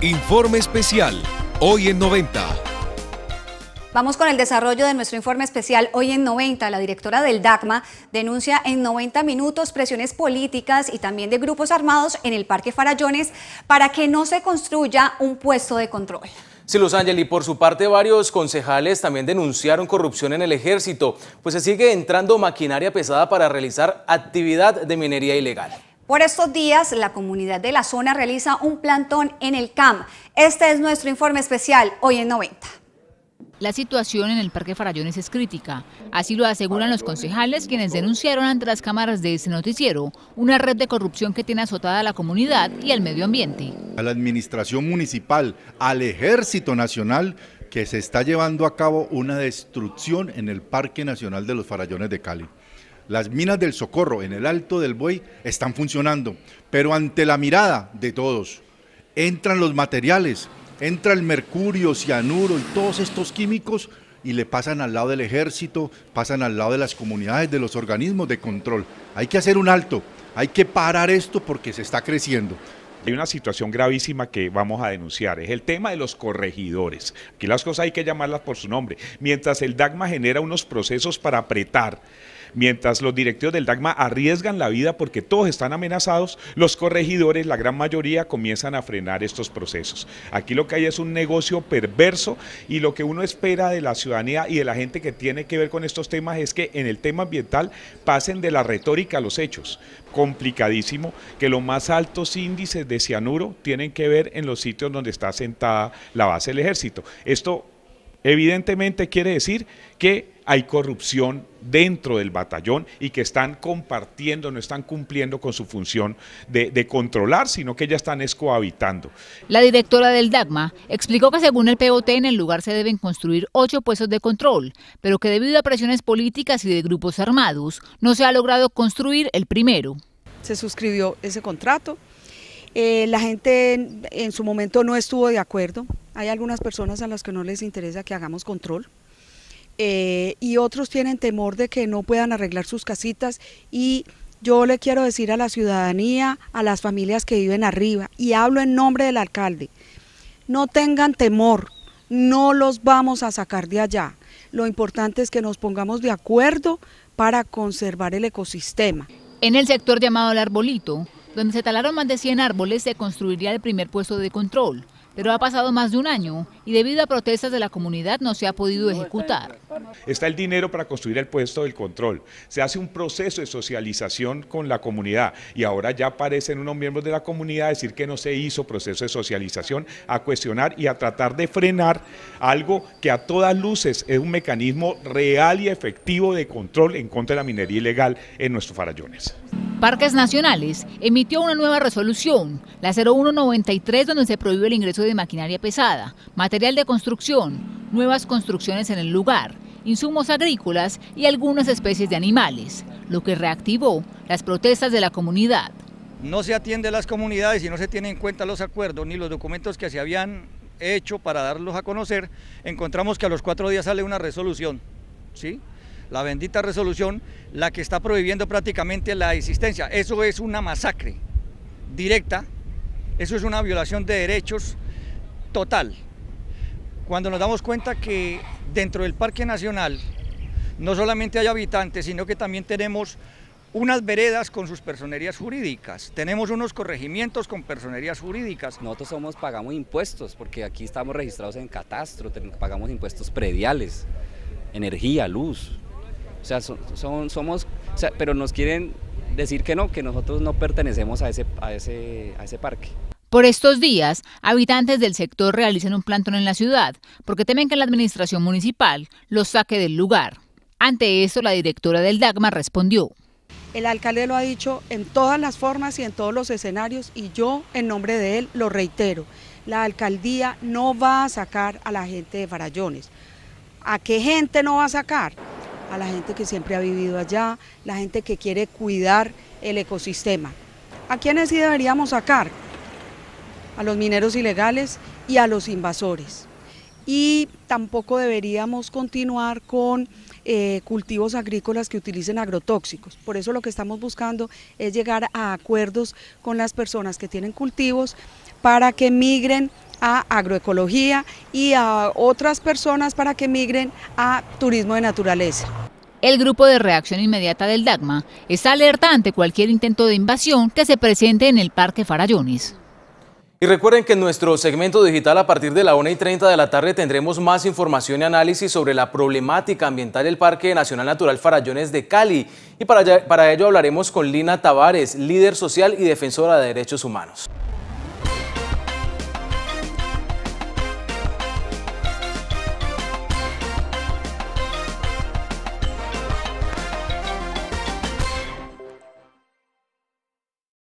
Informe especial, hoy en 90. Vamos con el desarrollo de nuestro informe especial hoy en 90. La directora del DACMA denuncia en 90 minutos presiones políticas y también de grupos armados en el Parque Farallones para que no se construya un puesto de control. Sí, Los Ángel, y por su parte varios concejales también denunciaron corrupción en el ejército, pues se sigue entrando maquinaria pesada para realizar actividad de minería ilegal. Por estos días, la comunidad de la zona realiza un plantón en el CAM. Este es nuestro informe especial, hoy en 90. La situación en el Parque Farallones es crítica. Así lo aseguran los concejales quienes denunciaron ante las cámaras de ese noticiero una red de corrupción que tiene azotada a la comunidad y al medio ambiente. A la administración municipal, al ejército nacional, que se está llevando a cabo una destrucción en el Parque Nacional de los Farallones de Cali las minas del Socorro en el Alto del Buey están funcionando, pero ante la mirada de todos, entran los materiales, entra el mercurio, cianuro y todos estos químicos y le pasan al lado del ejército, pasan al lado de las comunidades, de los organismos de control. Hay que hacer un alto, hay que parar esto porque se está creciendo. Hay una situación gravísima que vamos a denunciar, es el tema de los corregidores. Aquí las cosas hay que llamarlas por su nombre. Mientras el DAGMA genera unos procesos para apretar, Mientras los directivos del DAGMA arriesgan la vida porque todos están amenazados, los corregidores, la gran mayoría, comienzan a frenar estos procesos. Aquí lo que hay es un negocio perverso y lo que uno espera de la ciudadanía y de la gente que tiene que ver con estos temas es que en el tema ambiental pasen de la retórica a los hechos. Complicadísimo que los más altos índices de cianuro tienen que ver en los sitios donde está sentada la base del ejército. Esto Evidentemente quiere decir que hay corrupción dentro del batallón y que están compartiendo, no están cumpliendo con su función de, controlar, sino que ya están escohabitando. La directora del DAGMA explicó que según el POT en el lugar se deben construir ocho puestos de control, pero que debido a presiones políticas y de grupos armados no se ha logrado construir el primero. Se suscribió ese contrato, eh, la gente en su momento no estuvo de acuerdo, hay algunas personas a las que no les interesa que hagamos control. Eh, y otros tienen temor de que no puedan arreglar sus casitas y yo le quiero decir a la ciudadanía, a las familias que viven arriba, y hablo en nombre del alcalde, no tengan temor, no los vamos a sacar de allá. Lo importante es que nos pongamos de acuerdo para conservar el ecosistema. En el sector llamado El Arbolito, donde se talaron más de 100 árboles, se construiría el primer puesto de control pero ha pasado más de un año y debido a protestas de la comunidad no se ha podido ejecutar. Está el dinero para construir el puesto del control. Se hace un proceso de socialización con la comunidad y ahora ya aparecen unos miembros de la comunidad a decir que no se hizo proceso de socialización, a cuestionar y a tratar de frenar algo que a todas luces es un mecanismo real y efectivo de control en contra de la minería ilegal en nuestros farallones. Parques Nacionales emitió una nueva resolución, la 0193, donde se prohíbe el ingreso de maquinaria pesada, material de construcción, nuevas construcciones en el lugar, insumos agrícolas y algunas especies de animales, lo que reactivó las protestas de la comunidad. No se atiende a las comunidades y no se tienen en cuenta los acuerdos ni los documentos que se habían hecho para darlos a conocer. Encontramos que a los cuatro días sale una resolución, ¿sí? la bendita resolución, la que está prohibiendo prácticamente la existencia. Eso es una masacre directa, eso es una violación de derechos total. Cuando nos damos cuenta que dentro del Parque Nacional no solamente hay habitantes, sino que también tenemos unas veredas con sus personerías jurídicas, tenemos unos corregimientos con personerías jurídicas. Nosotros somos, pagamos impuestos, porque aquí estamos registrados en catastro, pagamos impuestos prediales, energía, luz, sea, somos, pero nos quieren decir que no, que nosotros no pertenecemos a ese, a ese, parque. Por estos días, habitantes del sector realizan un plantón en la ciudad porque temen que la administración municipal los saque del lugar. Ante eso, la directora del DAGMA respondió. El alcalde lo ha dicho en todas las formas y en todos los escenarios y yo en nombre de él lo reitero, la alcaldía no va a sacar a la gente de Farallones. ¿A qué gente no va a sacar? a la gente que siempre ha vivido allá, la gente que quiere cuidar el ecosistema. ¿A quiénes sí deberíamos sacar? A los mineros ilegales y a los invasores. Y tampoco deberíamos continuar con eh, cultivos agrícolas que utilicen agrotóxicos. Por eso lo que estamos buscando es llegar a acuerdos con las personas que tienen cultivos para que migren a agroecología y a otras personas para que migren a turismo de naturaleza. El grupo de reacción inmediata del DAGMA está alerta ante cualquier intento de invasión que se presente en el Parque Farallones. Y recuerden que en nuestro segmento digital a partir de la 1 y 30 de la tarde tendremos más información y análisis sobre la problemática ambiental del Parque Nacional Natural Farallones de Cali. Y para, para ello hablaremos con Lina Tavares, líder social y defensora de derechos humanos.